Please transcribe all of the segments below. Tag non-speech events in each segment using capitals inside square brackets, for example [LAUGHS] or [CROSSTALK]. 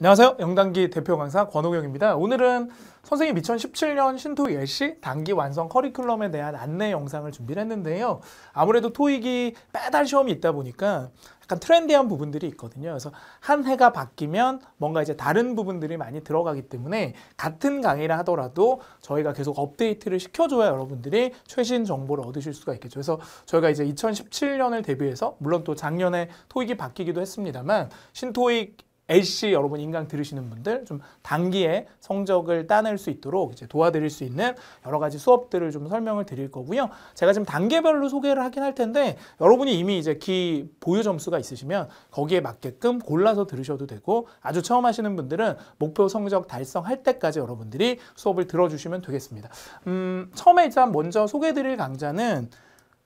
안녕하세요. 영단기 대표 강사 권호경입니다. 오늘은 선생님 2017년 신토 예시 단기 완성 커리큘럼에 대한 안내 영상을 준비를 했는데요. 아무래도 토익이 매달 시험이 있다 보니까 약간 트렌디한 부분들이 있거든요. 그래서 한 해가 바뀌면 뭔가 이제 다른 부분들이 많이 들어가기 때문에 같은 강의를 하더라도 저희가 계속 업데이트를 시켜줘야 여러분들이 최신 정보를 얻으실 수가 있겠죠. 그래서 저희가 이제 2017년을 대비해서 물론 또 작년에 토익이 바뀌기도 했습니다만 신토익 A씨 여러분 인강 들으시는 분들 좀 단기에 성적을 따낼 수 있도록 이제 도와드릴 수 있는 여러 가지 수업들을 좀 설명을 드릴 거고요. 제가 지금 단계별로 소개를 하긴 할 텐데 여러분이 이미 이제 기 보유 점수가 있으시면 거기에 맞게끔 골라서 들으셔도 되고 아주 처음 하시는 분들은 목표 성적 달성할 때까지 여러분들이 수업을 들어주시면 되겠습니다. 음, 처음에 일단 먼저 소개드릴 강좌는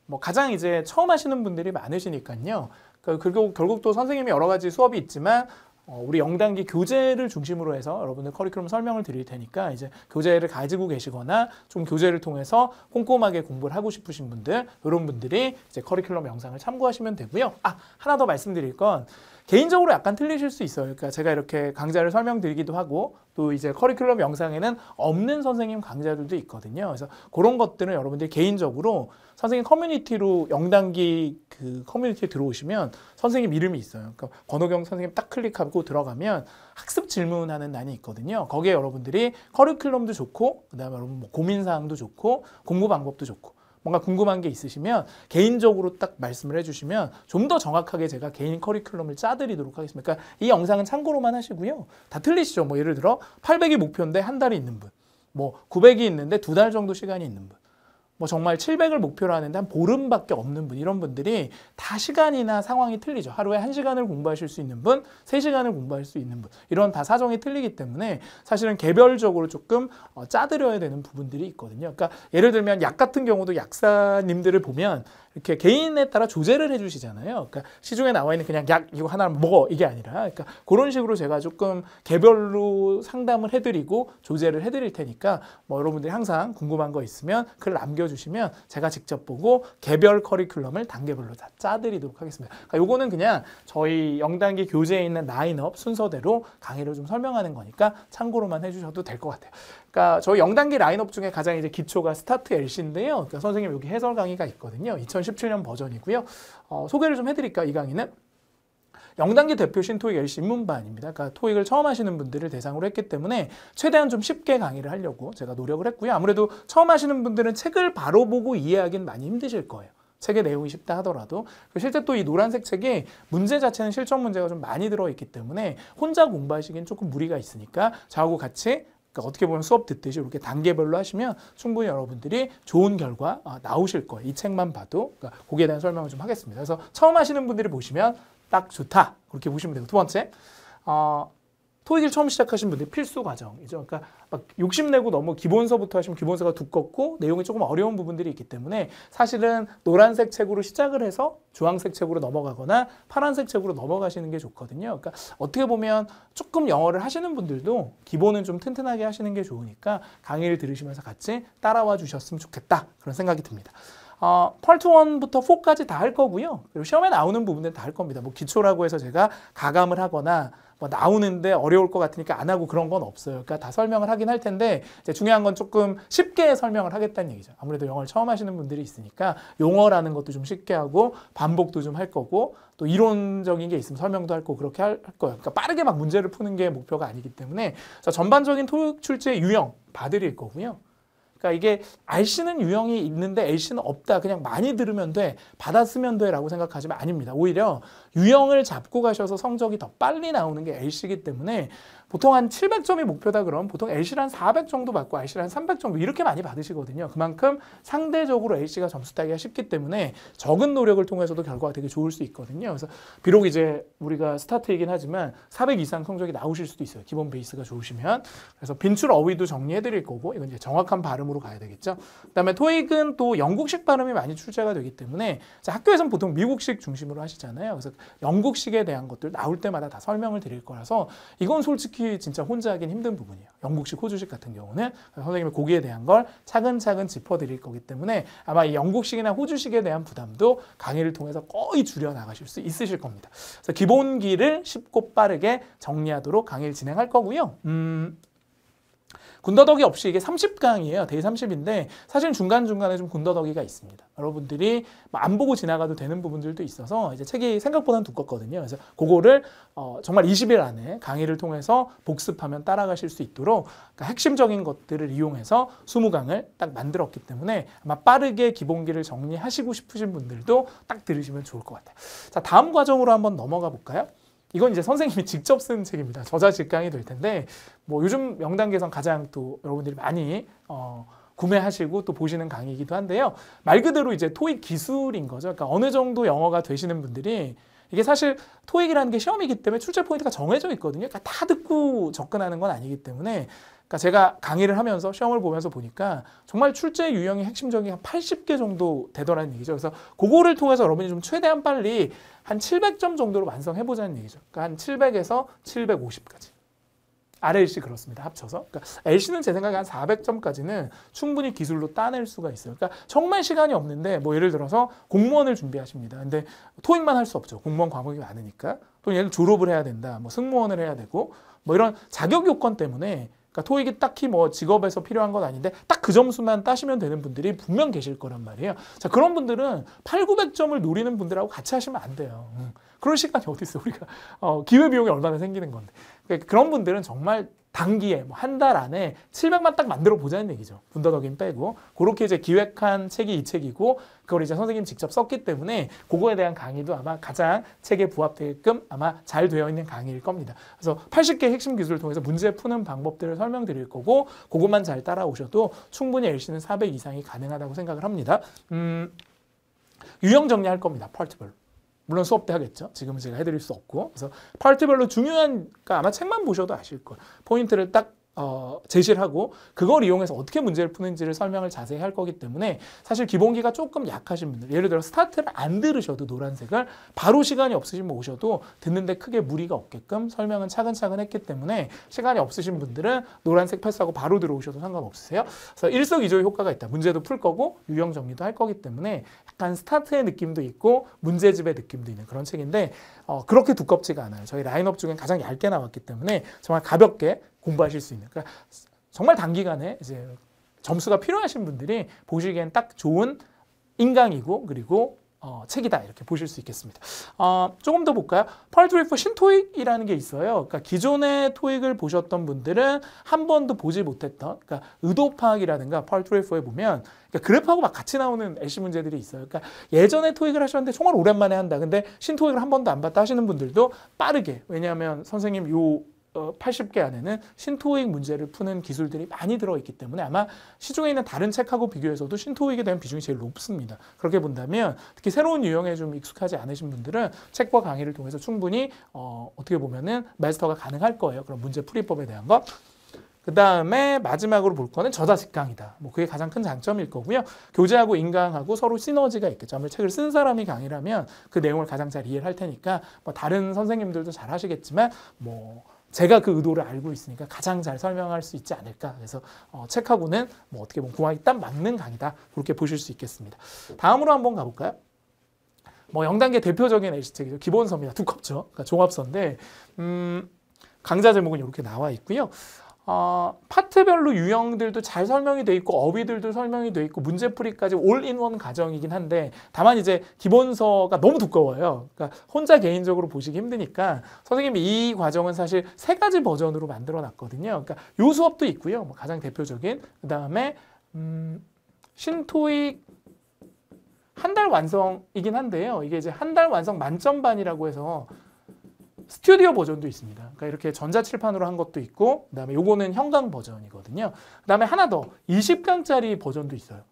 뭐 가장 이제 처음 하시는 분들이 많으시니까요. 결국, 그, 결국 또 선생님이 여러 가지 수업이 있지만 어, 우리 영단기 교재를 중심으로 해서 여러분들 커리큘럼 설명을 드릴 테니까 이제 교재를 가지고 계시거나 좀 교재를 통해서 꼼꼼하게 공부를 하고 싶으신 분들 이런 분들이 이제 커리큘럼 영상을 참고하시면 되고요. 아 하나 더 말씀드릴 건 개인적으로 약간 틀리실 수 있어요. 그러니까 제가 이렇게 강좌를 설명드리기도 하고 또 이제 커리큘럼 영상에는 없는 선생님 강좌들도 있거든요. 그래서 그런 것들은 여러분들이 개인적으로 선생님 커뮤니티로 영단기 그 커뮤니티에 들어오시면 선생님 이름이 있어요. 그러니까 권호경 선생님 딱 클릭하고 들어가면 학습 질문하는 난이 있거든요. 거기에 여러분들이 커리큘럼도 좋고 그다음에 여러분 뭐 고민 사항도 좋고 공부 방법도 좋고 뭔가 궁금한 게 있으시면 개인적으로 딱 말씀을 해주시면 좀 더 정확하게 제가 개인 커리큘럼을 짜드리도록 하겠습니다. 그러니까 이 영상은 참고로만 하시고요. 다 틀리시죠. 뭐 예를 들어 800이 목표인데 한 달이 있는 분, 뭐 900이 있는데 두 달 정도 시간이 있는 분. 뭐 정말 700을 목표로 하는데 한 보름밖에 없는 분 이런 분들이 다 시간이나 상황이 틀리죠. 하루에 1시간을 공부하실 수 있는 분, 3시간을 공부할 수 있는 분 이런 다 사정이 틀리기 때문에 사실은 개별적으로 조금 어, 짜드려야 되는 부분들이 있거든요. 그러니까 예를 들면 약 같은 경우도 약사님들을 보면 이렇게 개인에 따라 조제를 해주시잖아요. 그러니까 시중에 나와 있는 그냥 약 이거 하나 먹어 이게 아니라 그러니까 그런 식으로 제가 조금 개별로 상담을 해드리고 조제를 해드릴 테니까 뭐 여러분들이 항상 궁금한 거 있으면 글 남겨주시면 제가 직접 보고 개별 커리큘럼을 단계별로 다 짜드리도록 하겠습니다. 그러니까 요거는 그냥 저희 영단계 교재에 있는 라인업 순서대로 강의를 좀 설명하는 거니까 참고로만 해주셔도 될 것 같아요. 그러니까 저희 0단계 라인업 중에 가장 이제 기초가 스타트 LC인데요. 그러니까 선생님 여기 해설 강의가 있거든요. 2017년 버전이고요. 어, 소개를 좀 해드릴까 이 강의는 0단계 대표신 토익 LC 입문반입니다. 그러니까 토익을 처음 하시는 분들을 대상으로 했기 때문에 최대한 좀 쉽게 강의를 하려고 제가 노력을 했고요. 아무래도 처음 하시는 분들은 책을 바로 보고 이해하기는 많이 힘드실 거예요. 책의 내용이 쉽다 하더라도 실제 또 이 노란색 책이 문제 자체는 실전 문제가 좀 많이 들어있기 때문에 혼자 공부하시기엔 조금 무리가 있으니까 저하고 같이 그러니까 어떻게 보면 수업 듣듯이 이렇게 단계별로 하시면 충분히 여러분들이 좋은 결과 어, 나오실 거예요. 이 책만 봐도 그러니까 거기에 대한 설명을 좀 하겠습니다. 그래서 처음 하시는 분들이 보시면 딱 좋다 그렇게 보시면 되고 두 번째 어, 토익을 처음 시작하신 분들 필수 과정이죠. 그러니까 막 욕심내고 너무 기본서부터 하시면 기본서가 두껍고 내용이 조금 어려운 부분들이 있기 때문에 사실은 노란색 책으로 시작을 해서 주황색 책으로 넘어가거나 파란색 책으로 넘어가시는 게 좋거든요. 그러니까 어떻게 보면 조금 영어를 하시는 분들도 기본은 좀 튼튼하게 하시는 게 좋으니까 강의를 들으시면서 같이 따라와 주셨으면 좋겠다. 그런 생각이 듭니다. 어, 펄트 1부터 4까지 다 할 거고요. 그리고 시험에 나오는 부분은 다 할 겁니다. 뭐 기초라고 해서 제가 가감을 하거나 뭐 나오는데 어려울 것 같으니까 안 하고 그런 건 없어요. 그러니까 다 설명을 하긴 할 텐데 중요한 건 조금 쉽게 설명을 하겠다는 얘기죠. 아무래도 영어를 처음 하시는 분들이 있으니까 용어라는 것도 좀 쉽게 하고 반복도 좀 할 거고 또 이론적인 게 있으면 설명도 할 거고 그렇게 할, 거예요. 그러니까 빠르게 막 문제를 푸는 게 목표가 아니기 때문에 전반적인 토익 출제 유형 봐드릴 거고요. 그러니까 이게 RC는 유형이 있는데 LC는 없다. 그냥 많이 들으면 돼. 받았으면 돼. 라고 생각하지만 아닙니다. 오히려 유형을 잡고 가셔서 성적이 더 빨리 나오는 게 LC이기 때문에 보통 한 700점이 목표다 그럼 보통 LC를 한400 정도 받고 IC를 한300 정도 이렇게 많이 받으시거든요. 그만큼 상대적으로 LC가 점수 따기가 쉽기 때문에 적은 노력을 통해서도 결과가 되게 좋을 수 있거든요. 그래서 비록 이제 우리가 스타트이긴 하지만 400 이상 성적이 나오실 수도 있어요. 기본 베이스가 좋으시면. 그래서 빈출 어휘도 정리해 드릴 거고 이건 이제 정확한 발음으로 가야 되겠죠. 그다음에 토익은 또 영국식 발음이 많이 출제가 되기 때문에 학교에서는 보통 미국식 중심으로 하시잖아요. 그래서 영국식에 대한 것들 나올 때마다 다 설명을 드릴 거라서 이건 솔직히 특히 진짜 혼자 하긴 힘든 부분이에요. 영국식, 호주식 같은 경우는 선생님이 거기에 대한 걸 차근차근 짚어드릴 거기 때문에 아마 이 영국식이나 호주식에 대한 부담도 강의를 통해서 거의 줄여나가실 수 있으실 겁니다. 그래서 기본기를 쉽고 빠르게 정리하도록 강의를 진행할 거고요. 음... 군더더기 없이 이게 30강이에요. 대 30인데 사실 중간중간에 좀 군더더기가 있습니다. 여러분들이 뭐 안 보고 지나가도 되는 부분들도 있어서 이제 책이 생각보다는 두껍거든요. 그래서 그거를 어, 정말 20일 안에 강의를 통해서 복습하면 따라가실 수 있도록 그러니까 핵심적인 것들을 이용해서 20강을 딱 만들었기 때문에 아마 빠르게 기본기를 정리하시고 싶으신 분들도 딱 들으시면 좋을 것 같아요. 자, 다음 과정으로 한번 넘어가 볼까요? 이건 이제 선생님이 [LAUGHS] 직접 쓴 책입니다. 저자 직강이 될 텐데 뭐 요즘 명단 개선 가장 또 여러분들이 많이 어 구매하시고 또 보시는 강의이기도 한데요. 말 그대로 이제 토익 기술인 거죠. 그러니까 어느 정도 영어가 되시는 분들이 이게 사실 토익이라는 게 시험이기 때문에 출제 포인트가 정해져 있거든요. 그러니까 다 듣고 접근하는 건 아니기 때문에 그러니까 제가 강의를 하면서 시험을 보면서 보니까 정말 출제 유형이 핵심적인 한 80개 정도 되더라는 얘기죠. 그래서 그거를 통해서 여러분이 좀 최대한 빨리 한 700점 정도로 완성해 보자는 얘기죠. 그러니까 한 700에서 750까지. RLC 그렇습니다. 합쳐서. 그러니까 LC는 제 생각에 한 400점까지는 충분히 기술로 따낼 수가 있어요. 그러니까 정말 시간이 없는데 뭐 예를 들어서 공무원을 준비하십니다. 근데 토익만 할 수 없죠. 공무원 과목이 많으니까. 또얘를 졸업을 해야 된다. 뭐 승무원을 해야 되고 뭐 이런 자격 요건 때문에 그러니까 토익이 딱히 뭐 직업에서 필요한 건 아닌데 딱 그 점수만 따시면 되는 분들이 분명 계실 거란 말이에요. 자 그런 분들은 8, 900점을 노리는 분들하고 같이 하시면 안 돼요. 음. 그럴 시간이 어디 있어 우리가 어, 기회 비용이 얼마나 생기는 건데 그러니까 그런 분들은 정말 단기에 뭐 한 달 안에 700만 딱 만들어 보자는 얘기죠. 분더더긴 빼고 그렇게 이제 기획한 책이 이 책이고 그걸 이제 선생님 직접 썼기 때문에 그거에 대한 강의도 아마 가장 책에 부합되게끔 아마 잘 되어 있는 강의일 겁니다. 그래서 80개 핵심 기술을 통해서 문제 푸는 방법들을 설명드릴 거고 그것만 잘 따라오셔도 충분히 LC는 400 이상이 가능하다고 생각을 합니다. 음, 유형 정리할 겁니다. 파트별로. 물론 수업 때 하겠죠. 지금 제가 해드릴 수 없고. 그래서 파트별로 중요한, 그러니까 아마 책만 보셔도 아실 거예요. 포인트를 딱 어, 제시를 하고 그걸 이용해서 어떻게 문제를 푸는지를 설명을 자세히 할 거기 때문에 사실 기본기가 조금 약하신 분들 예를 들어 스타트를 안 들으셔도 노란색을 바로 시간이 없으시면 오셔도 듣는데 크게 무리가 없게끔 설명은 차근차근 했기 때문에 시간이 없으신 분들은 노란색 패스하고 바로 들어오셔도 상관없으세요. 그래서 일석이조의 효과가 있다. 문제도 풀 거고 유형 정리도 할 거기 때문에 약간 스타트의 느낌도 있고 문제집의 느낌도 있는 그런 책인데 어, 그렇게 두껍지가 않아요. 저희 라인업 중에 가장 얇게 나왔기 때문에 정말 가볍게 공부하실 수 있는. 그러니까 정말 단기간에 이제 점수가 필요하신 분들이 보시기엔 딱 좋은 인강이고 그리고 어, 책이다 이렇게 보실 수 있겠습니다. 어, 조금 더 볼까요? 펄트리프 신토익이라는 게 있어요. 그러니까 기존의 토익을 보셨던 분들은 한 번도 보지 못했던 그러니까 의도 파악이라든가 펄트리프에 보면 그러니까 그래프하고 막 같이 나오는 애쉬 문제들이 있어요. 그러니까 예전에 토익을 하셨는데 정말 오랜만에 한다. 근데 신토익을 한 번도 안 봤다 하시는 분들도 빠르게 왜냐하면 선생님 요 80개 어, 안에는 신토익 문제를 푸는 기술들이 많이 들어있기 때문에 아마 시중에 있는 다른 책하고 비교해서도 신토익에 대한 비중이 제일 높습니다. 그렇게 본다면 특히 새로운 유형에 좀 익숙하지 않으신 분들은 책과 강의를 통해서 충분히 어, 어떻게 보면은 마스터가 가능할 거예요. 그런 문제 풀이법에 대한 것. 그 다음에 마지막으로 볼 거는 저자식 강이다뭐 그게 가장 큰 장점일 거고요. 교재하고 인강하고 서로 시너지가 있겠죠. 아무래도 책을 쓴 사람이 강의라면 그 내용을 가장 잘 이해를 할 테니까 뭐 다른 선생님들도 잘 하시겠지만 뭐 제가 그 의도를 알고 있으니까 가장 잘 설명할 수 있지 않을까. 그래서 어, 책하고는 뭐 어떻게 보면 공학이 딱 맞는 강의다. 그렇게 보실 수 있겠습니다. 다음으로 한번 가볼까요? 뭐 영단계 대표적인 애시책이죠. 기본서입니다. 두껍죠. 그러니까 종합서인데 음, 강좌 제목은 이렇게 나와 있고요. 어, 파트별로 유형들도 잘 설명이 돼 있고 어휘들도 설명이 돼 있고 문제풀이까지 올인원 과정이긴 한데 다만 이제 기본서가 너무 두꺼워요. 그러니까 혼자 개인적으로 보시기 힘드니까 선생님이 이 과정은 사실 세 가지 버전으로 만들어 놨거든요. 그러니까 요 수업도 있고요. 뭐 가장 대표적인 그다음에 음, 신토익 한 달 완성이긴 한데요. 이게 이제 한 달 완성 만점반이라고 해서 스튜디오 버전도 있습니다. 그러니까 이렇게 전자칠판으로 한 것도 있고 그다음에 요거는 형광 버전이거든요. 그다음에 하나 더 20강짜리 버전도 있어요.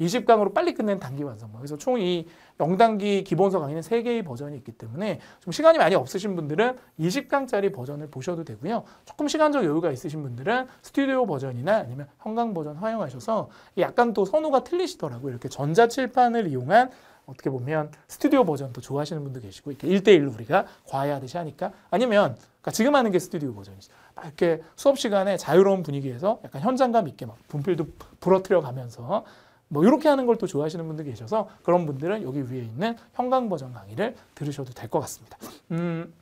20강으로 빨리 끝낸 단기 완성 그래서 총이 0단기 기본서 강의는 3개의 버전이 있기 때문에 좀 시간이 많이 없으신 분들은 20강짜리 버전을 보셔도 되고요. 조금 시간적 여유가 있으신 분들은 스튜디오 버전이나 아니면 형광 버전 활용하셔서 약간 또 선호가 틀리시더라고요. 이렇게 전자칠판을 이용한 어떻게 보면 스튜디오 버전도 좋아하시는 분도 계시고 이렇게 1대1로 우리가 과외하듯이 하니까 아니면 그러니까 지금 하는 게 스튜디오 버전이죠. 이렇게 수업 시간에 자유로운 분위기에서 약간 현장감 있게 막 분필도 부러뜨려 가면서 뭐 이렇게 하는 걸 또 좋아하시는 분들 계셔서 그런 분들은 여기 위에 있는 형광 버전 강의를 들으셔도 될 것 같습니다. 음,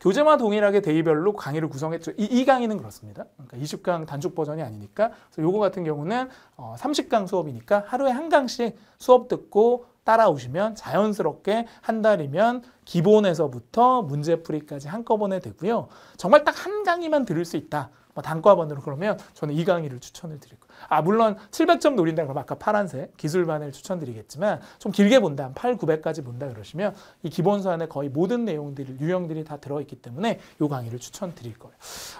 교재와 동일하게 대의별로 강의를 구성했죠. 이, 이 강의는 그렇습니다. 그러니까 20강 단축 버전이 아니니까 요거 같은 경우는 어, 30강 수업이니까 하루에 한 강씩 수업 듣고 따라오시면 자연스럽게 한 달이면 기본에서부터 문제풀이까지 한꺼번에 되고요. 정말 딱 한 강의만 들을 수 있다. 뭐 단과반으로 그러면 저는 이 강의를 추천을 드리고 아 물론 700점 노린다 그러면 아까 파란색 기술반을 추천드리겠지만 좀 길게 본다 8, 900까지 본다 그러시면 이 기본서 안에 거의 모든 내용들이 유형들이 다 들어있기 때문에 이 강의를 추천드릴 거예요.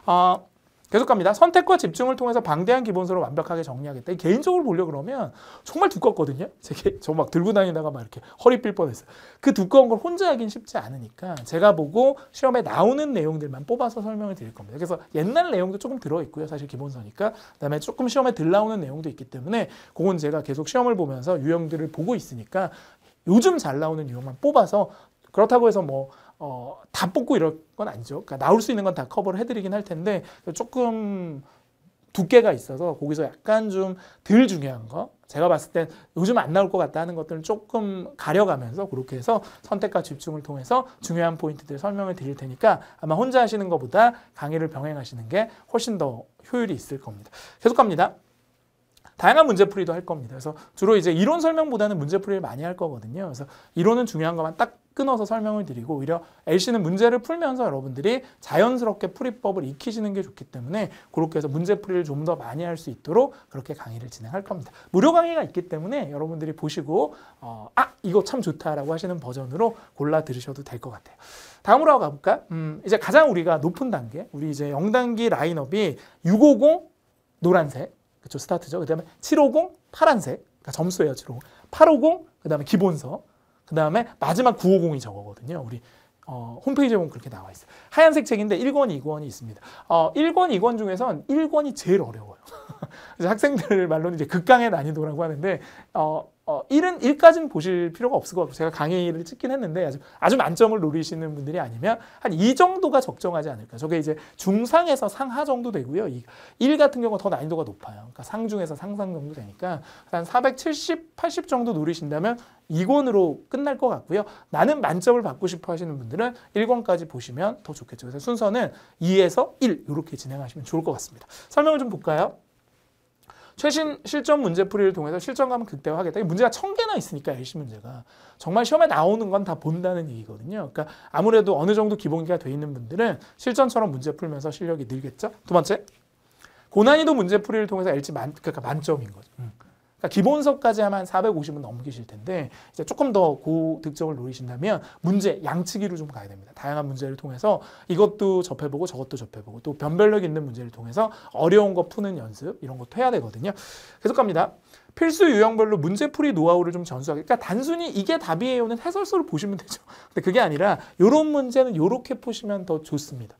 어, 계속 갑니다. 선택과 집중을 통해서 방대한 기본서를 완벽하게 정리하겠다. 개인적으로 보려 그러면 정말 두껍거든요. [LAUGHS] 제게 저 막 들고 다니다가 막 이렇게 허리 삘 뻔했어요. 그 두꺼운 걸 혼자 하긴 쉽지 않으니까 제가 보고 시험에 나오는 내용들만 뽑아서 설명을 드릴 겁니다. 그래서 옛날 내용도 조금 들어 있고요. 사실 기본서니까 그다음에 조금 시험에 들 나오는 내용도 있기 때문에 그건 제가 계속 시험을 보면서 유형들을 보고 있으니까 요즘 잘 나오는 유형만 뽑아서 그렇다고 해서 뭐 어, 다 뽑고 이럴 건 아니죠. 그러니까 나올 수 있는 건 다 커버를 해드리긴 할 텐데 조금 두께가 있어서 거기서 약간 좀 덜 중요한 거 제가 봤을 땐 요즘 안 나올 것 같다 하는 것들을 조금 가려가면서 그렇게 해서 선택과 집중을 통해서 중요한 포인트들 설명을 드릴 테니까 아마 혼자 하시는 것보다 강의를 병행하시는 게 훨씬 더 효율이 있을 겁니다. 계속 갑니다. 다양한 문제풀이도 할 겁니다. 그래서 주로 이제 이론 설명보다는 문제풀이를 많이 할 거거든요. 그래서 이론은 중요한 것만 딱 끊어서 설명을 드리고 오히려 LC는 문제를 풀면서 여러분들이 자연스럽게 풀이법을 익히시는 게 좋기 때문에 그렇게 해서 문제풀이를 좀 더 많이 할 수 있도록 그렇게 강의를 진행할 겁니다. 무료 강의가 있기 때문에 여러분들이 보시고 어, 아 이거 참 좋다라고 하시는 버전으로 골라 들으셔도 될 것 같아요. 다음으로 가볼까? 음, 이제 가장 우리가 높은 단계, 우리 이제 0단계 라인업이 650 노란색, 그쵸, 스타트죠. 그 다음에 750, 파란색. 그러니까 점수예요, 750. 850, 그 다음에 기본서. 그 다음에 마지막 950이 저거거든요. 우리 어, 홈페이지에 보면 그렇게 나와 있어요. 하얀색 책인데 1권, 2권이 있습니다. 어, 1권, 2권 중에선 1권이 제일 어려워요. [LAUGHS] 학생들 말로는 이제 극강의 난이도라고 하는데 어, 어, 1은 1까지는 보실 필요가 없을 것 같고 제가 강의를 찍긴 했는데 아주, 아주 만점을 노리시는 분들이 아니면 한 이 정도가 적정하지 않을까. 저게 이제 중상에서 상하 정도 되고요. 이, 1 같은 경우가 더 난이도가 높아요. 그러니까 상중에서 상상 정도 되니까 한 470, 80 정도 노리신다면 2권으로 끝날 것 같고요. 나는 만점을 받고 싶어 하시는 분들은 1권까지 보시면 더 좋겠죠. 그래서 순서는 2에서 1 이렇게 진행하시면 좋을 것 같습니다. 설명을 좀 볼까요? 최신 실전 문제풀이를 통해서 실전감을 극대화하겠다. 문제가 천 개나 있으니까 열시 문제가 정말 시험에 나오는 건 다 본다는 얘기거든요. 그러니까 아무래도 어느 정도 기본기가 돼 있는 분들은 실전처럼 문제 풀면서 실력이 늘겠죠. 두 번째 고난이도 문제풀이를 통해서 LG 만, 그러니까 만점인 거죠. 음. 그러니까 기본서까지 하면 450은 넘기실 텐데 이제 조금 더 고득점을 노리신다면 문제 양치기로 좀 가야 됩니다. 다양한 문제를 통해서 이것도 접해보고 저것도 접해보고 또 변별력 있는 문제를 통해서 어려운 거 푸는 연습 이런 것도 해야 되거든요. 계속 갑니다. 필수 유형별로 문제풀이 노하우를 좀 전수하게. 그러니까 단순히 이게 답이에요는 해설서를 보시면 되죠. [LAUGHS] 근데 그게 아니라 이런 문제는 이렇게 보시면더 좋습니다.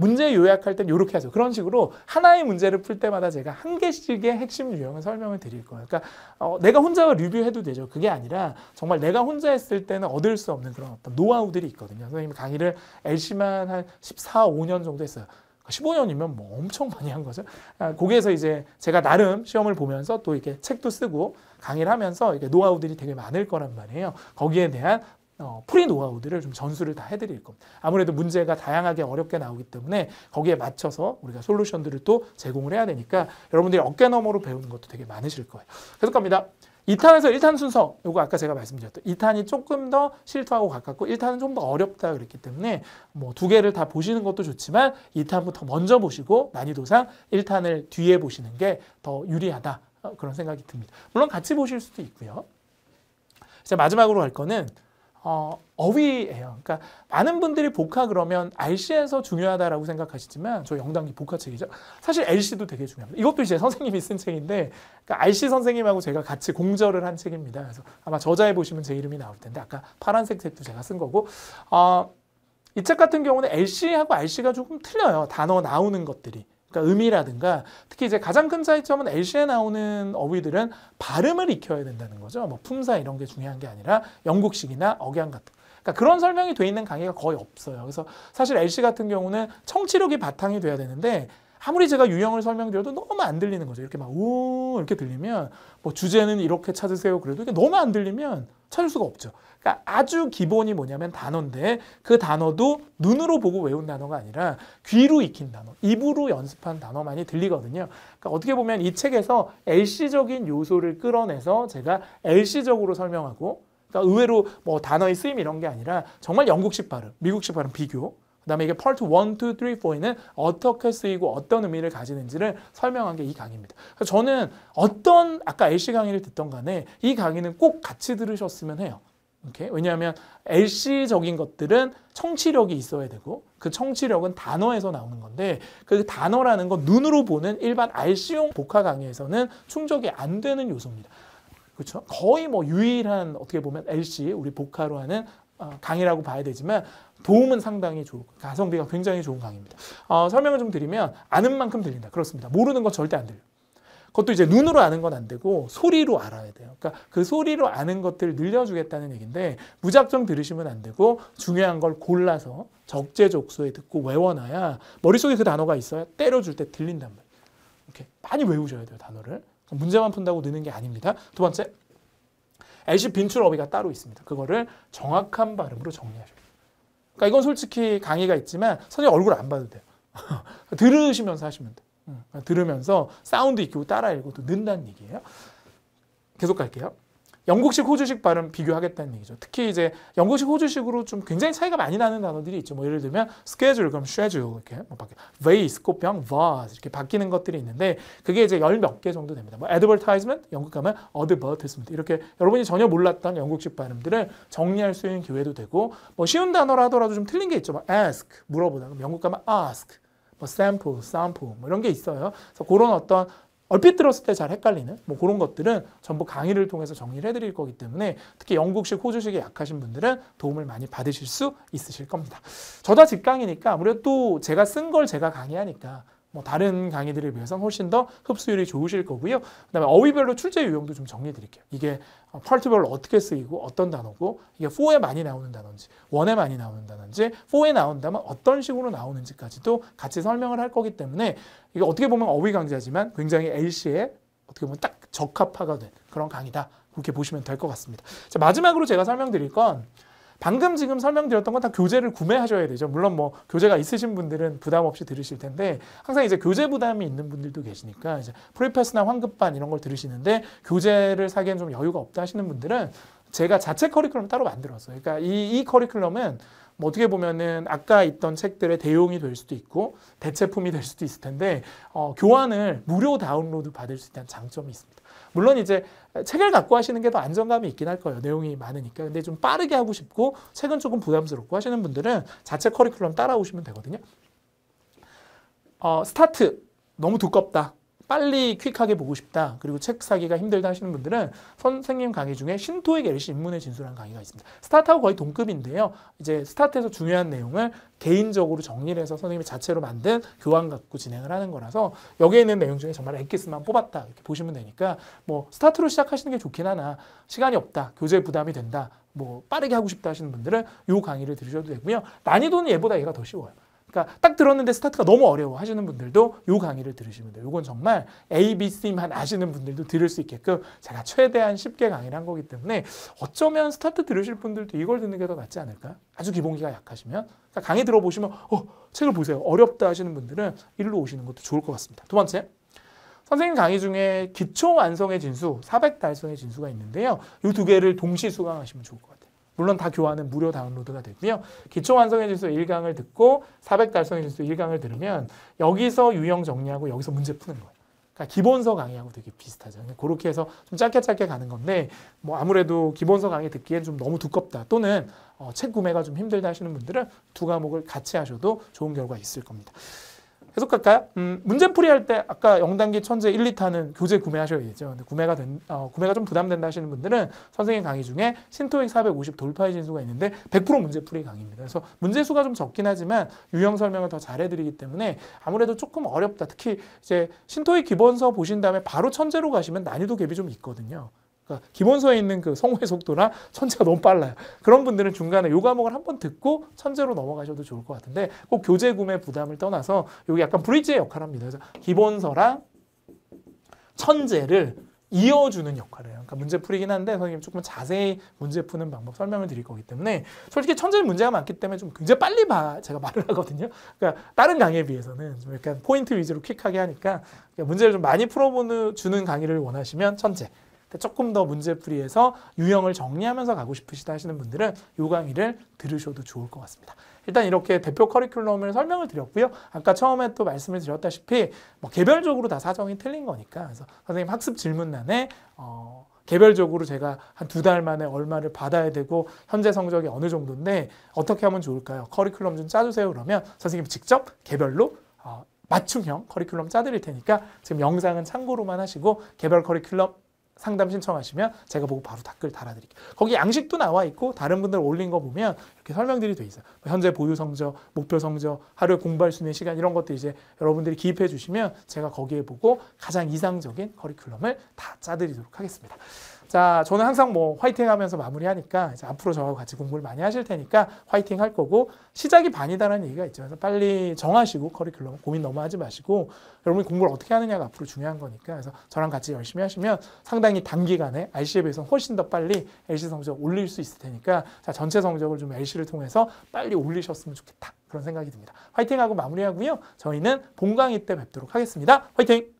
문제 요약할 때는 이렇게 하죠. 그런 식으로 하나의 문제를 풀 때마다 제가 한 개씩의 핵심 유형을 설명을 드릴 거예요. 그러니까 어, 내가 혼자 리뷰해도 되죠. 그게 아니라 정말 내가 혼자 했을 때는 얻을 수 없는 그런 어떤 노하우들이 있거든요. 선생님 강의를 LC만 한 14, 5년 정도 했어요. 15년이면 그러니까 뭐 엄청 많이 한 거죠. 아, 거기에서 이제 제가 나름 시험을 보면서 또 이렇게 책도 쓰고 강의를 하면서 이렇게 노하우들이 되게 많을 거란 말이에요. 거기에 대한 어, 프리 노하우들을 좀 전수를 다 해드릴 겁니다. 아무래도 문제가 다양하게 어렵게 나오기 때문에 거기에 맞춰서 우리가 솔루션들을 또 제공을 해야 되니까 여러분들이 어깨 너머로 배우는 것도 되게 많으실 거예요. 계속 갑니다. 2탄에서 1탄 순서, 이거 아까 제가 말씀드렸던 2탄이 조금 더 실투하고 가깝고 1탄은 좀 더 어렵다 그랬기 때문에 뭐 두 개를 다 보시는 것도 좋지만 2탄부터 먼저 보시고 난이도상 1탄을 뒤에 보시는 게 더 유리하다 어, 그런 생각이 듭니다. 물론 같이 보실 수도 있고요. 이제 마지막으로 할 거는 어, 어휘예요. 그러니까 많은 분들이 복화 그러면 RC에서 중요하다라고 생각하시지만 저 영단기 복화 책이죠. 사실 LC도 되게 중요합니다. 이것도 이제 선생님이 쓴 책인데 그러니까 RC 선생님하고 제가 같이 공절을 한 책입니다. 그래서 아마 저자에 보시면 제 이름이 나올 텐데 아까 파란색 책도 제가 쓴 거고 어, 이 책 같은 경우는 LC하고 RC가 조금 틀려요. 단어 나오는 것들이. 그러니까 의미라든가 특히 이제 가장 큰 차이점은 LC에 나오는 어휘들은 발음을 익혀야 된다는 거죠. 뭐 품사 이런 게 중요한 게 아니라 영국식이나 억양 같은. 그러니까 그런 설명이 돼 있는 강의가 거의 없어요. 그래서 사실 LC 같은 경우는 청취력이 바탕이 돼야 되는데 아무리 제가 유형을 설명드려도 너무 안 들리는 거죠. 이렇게 막 우 이렇게 들리면 뭐 주제는 이렇게 찾으세요. 그래도 이게 너무 안 들리면 찾을 수가 없죠. 그러니까 아주 기본이 뭐냐면 단어인데 그 단어도 눈으로 보고 외운 단어가 아니라 귀로 익힌 단어, 입으로 연습한 단어만이 들리거든요. 그러니까 어떻게 보면 이 책에서 LC적인 요소를 끌어내서 제가 LC적으로 설명하고 그러니까 의외로 뭐 단어의 쓰임 이런 게 아니라 정말 영국식 발음, 미국식 발음 비교 그 다음에 이게 part 1, 2, 3, 4에는 어떻게 쓰이고 어떤 의미를 가지는지를 설명한 게 이 강의입니다. 그래서 저는 어떤 아까 LC 강의를 듣던 간에 이 강의는 꼭 같이 들으셨으면 해요. 오케이? 왜냐하면 LC적인 것들은 청취력이 있어야 되고 그 청취력은 단어에서 나오는 건데 그 단어라는 건 눈으로 보는 일반 RC용 복화 강의에서는 충족이 안 되는 요소입니다. 그렇죠? 거의 뭐 유일한 어떻게 보면 LC 우리 복화로 하는 어, 강의라고 봐야 되지만 도움은 상당히 좋은 가성비가 굉장히 좋은 강의입니다. 어, 설명을 좀 드리면 아는 만큼 들린다. 그렇습니다. 모르는 건 절대 안 들려. 그것도 이제 눈으로 아는 건 안 되고 소리로 알아야 돼요. 그러니까 그 소리로 아는 것들을 늘려주겠다는 얘기인데 무작정 들으시면 안 되고 중요한 걸 골라서 적재적소에 듣고 외워놔야 머릿속에 그 단어가 있어야 때려줄 때 들린단 말이에요. 이렇게 많이 외우셔야 돼요, 단어를. 그러니까 문제만 푼다고 느는 게 아닙니다. 두 번째, 애쉬 빈출 어휘가 따로 있습니다. 그거를 정확한 발음으로 정리하십시오. 그러니까 이건 솔직히 강의가 있지만 선생님 얼굴 안 봐도 돼요. [LAUGHS] 들으시면서 하시면 돼요. 들으면서 사운드 익히고 따라 읽어도 는다는 얘기예요. 계속 갈게요. 영국식 호주식 발음 비교하겠다는 얘기죠. 특히 이제 영국식 호주식으로 좀 굉장히 차이가 많이 나는 단어들이 있죠. 뭐 예를 들면 스케줄 그럼 쉐 c h 이렇게 뭐 바뀌, vase 꽃병 vase 이렇게 바뀌는 것들이 있는데 그게 이제 열 몇 개 정도 됩니다. 뭐 advertisement 영국 가면 advertisement 이렇게 여러분이 전혀 몰랐던 영국식 발음들을 정리할 수 있는 기회도 되고 뭐 쉬운 단어라 도라도좀 틀린 게 있죠. 뭐 ask 물어보다 그럼 영국 가면 ask 뭐 sample, sample 뭐 이런 게 있어요. 그래서 그런 어떤 얼핏 들었을 때 잘 헷갈리는 뭐 그런 것들은 전부 강의를 통해서 정리를 해드릴 거기 때문에 특히 영국식, 호주식에 약하신 분들은 도움을 많이 받으실 수 있으실 겁니다. 저자 직강이니까 아무래도 제가 쓴 걸 제가 강의하니까 뭐 다른 강의들에 비해서 훨씬 더 흡수율이 좋으실 거고요. 그다음에 어휘별로 출제 유형도 좀 정리해 드릴게요. 이게 펄트별로 어떻게 쓰이고 어떤 단어고 이게 4에 많이 나오는 단어인지 1에 많이 나오는 단어인지 4에 나온다면 어떤 식으로 나오는지까지도 같이 설명을 할 거기 때문에 이게 어떻게 보면 어휘 강좌지만 굉장히 LC에 어떻게 보면 딱 적합화가 된 그런 강의다. 그렇게 보시면 될 것 같습니다. 자, 마지막으로 제가 설명드릴 건 방금 지금 설명드렸던 건 다 교재를 구매하셔야 되죠. 물론 뭐 교재가 있으신 분들은 부담 없이 들으실 텐데 항상 이제 교재 부담이 있는 분들도 계시니까 이제 프리패스나 황급반 이런 걸 들으시는데 교재를 사기엔 좀 여유가 없다 하시는 분들은 제가 자체 커리큘럼 따로 만들었어요. 그러니까 이, 이 커리큘럼은 뭐 어떻게 보면은 아까 있던 책들의 대용이 될 수도 있고 대체품이 될 수도 있을 텐데 어, 교환을 무료 다운로드 받을 수 있다는 장점이 있습니다. 물론 이제 책을 갖고 하시는 게 더 안정감이 있긴 할 거예요. 내용이 많으니까. 근데 좀 빠르게 하고 싶고 책은 조금 부담스럽고 하시는 분들은 자체 커리큘럼 따라오시면 되거든요. 어, 스타트 너무 두껍다. 빨리 퀵하게 보고 싶다. 그리고 책 사기가 힘들다 하시는 분들은 선생님 강의 중에 신토의 게리시 입문의 진술한 강의가 있습니다. 스타트하고 거의 동급인데요. 이제 스타트에서 중요한 내용을 개인적으로 정리를 해서 선생님이 자체로 만든 교환 갖고 진행을 하는 거라서 여기에 있는 내용 중에 정말 엑기스만 뽑았다. 이렇게 보시면 되니까 뭐 스타트로 시작하시는 게 좋긴 하나 시간이 없다. 교재 부담이 된다. 뭐 빠르게 하고 싶다 하시는 분들은 이 강의를 들으셔도 되고요. 난이도는 얘보다 얘가 더 쉬워요. 그러니까 딱 들었는데 스타트가 너무 어려워 하시는 분들도 요 강의를 들으시면 돼요. 이건 정말 A, B, C만 아시는 분들도 들을 수 있게끔 제가 최대한 쉽게 강의를 한 거기 때문에 어쩌면 스타트 들으실 분들도 이걸 듣는 게 더 낫지 않을까? 아주 기본기가 약하시면 그러니까 강의 들어보시면 어 책을 보세요. 어렵다 하시는 분들은 일로 오시는 것도 좋을 것 같습니다. 두 번째 선생님 강의 중에 기초 완성의 진수, 400 달성의 진수가 있는데요. 이 두 개를 동시 수강하시면 좋을 것 같아요. 물론 다 교환은 무료 다운로드가 되고요. 기초 완성의 지수 1강을 듣고 400 달성의 지수 1강을 들으면 여기서 유형 정리하고 여기서 문제 푸는 거예요. 그러니까 기본서 강의하고 되게 비슷하죠. 그러니까 그렇게 해서 좀 짧게 짧게 가는 건데 뭐 아무래도 기본서 강의 듣기엔 좀 너무 두껍다 또는 어, 책 구매가 좀 힘들다 하시는 분들은 두 과목을 같이 하셔도 좋은 결과 있을 겁니다. 계속 갈까요? 음, 문제풀이 할 때 아까 영단계 천재 1, 2타는 교재 구매하셔야겠죠. 근데 구매가 된, 어, 구매가 좀 부담된다 하시는 분들은 선생님 강의 중에 신토익 450 돌파의 진수가 있는데 100% 문제풀이 강의입니다. 그래서 문제 수가 좀 적긴 하지만 유형 설명을 더 잘해드리기 때문에 아무래도 조금 어렵다. 특히 이제 신토익 기본서 보신 다음에 바로 천재로 가시면 난이도 갭이 좀 있거든요. 그러니까 기본서에 있는 그 성호의 속도나 천재가 너무 빨라요. 그런 분들은 중간에 요 과목을 한번 듣고 천재로 넘어가셔도 좋을 것 같은데 꼭 교재 구매 부담을 떠나서 여기 약간 브릿지의 역할을 합니다. 그래서 기본서랑 천재를 이어주는 역할을 해요. 그러니까 문제 풀이긴 한데 선생님 조금 자세히 문제 푸는 방법 설명을 드릴 거기 때문에 솔직히 천재는 문제가 많기 때문에 좀 굉장히 빨리 봐 제가 말을 하거든요. 그러니까 다른 강의에 비해서는 좀 약간 포인트 위주로 퀵하게 하니까 그러니까 문제를 좀 많이 풀어보는 주는 강의를 원하시면 천재 조금 더 문제풀이해서 유형을 정리하면서 가고 싶으시다 하시는 분들은 요 강의를 들으셔도 좋을 것 같습니다. 일단 이렇게 대표 커리큘럼을 설명을 드렸고요. 아까 처음에 또 말씀을 드렸다시피 뭐 개별적으로 다 사정이 틀린 거니까 그래서 선생님 학습 질문란에 어 개별적으로 제가 한 두 달 만에 얼마를 받아야 되고 현재 성적이 어느 정도인데 어떻게 하면 좋을까요? 커리큘럼 좀 짜주세요. 그러면 선생님 직접 개별로 어 맞춤형 커리큘럼 짜드릴 테니까 지금 영상은 참고로만 하시고 개별 커리큘럼 상담 신청하시면 제가 보고 바로 답글 달아드릴게요. 거기 양식도 나와 있고 다른 분들 올린 거 보면 이렇게 설명들이 돼 있어요. 뭐 현재 보유 성적, 목표 성적, 하루에 공부할 수 있는 시간 이런 것도 이제 여러분들이 기입해 주시면 제가 거기에 보고 가장 이상적인 커리큘럼을 다 짜드리도록 하겠습니다. 자, 저는 항상 뭐 화이팅 하면서 마무리하니까 이제 앞으로 저하고 같이 공부를 많이 하실 테니까 화이팅 할 거고 시작이 반이다라는 얘기가 있죠. 그래서 빨리 정하시고 커리큘럼 고민 너무 하지 마시고 여러분이 공부를 어떻게 하느냐가 앞으로 중요한 거니까 그래서 저랑 같이 열심히 하시면 상당히 단기간에 RC에 비해서 훨씬 더 빨리 LC 성적 올릴 수 있을 테니까 자, 전체 성적을 좀 LC를 통해서 빨리 올리셨으면 좋겠다. 그런 생각이 듭니다. 화이팅하고 마무리하고요. 저희는 본강의 때 뵙도록 하겠습니다. 화이팅!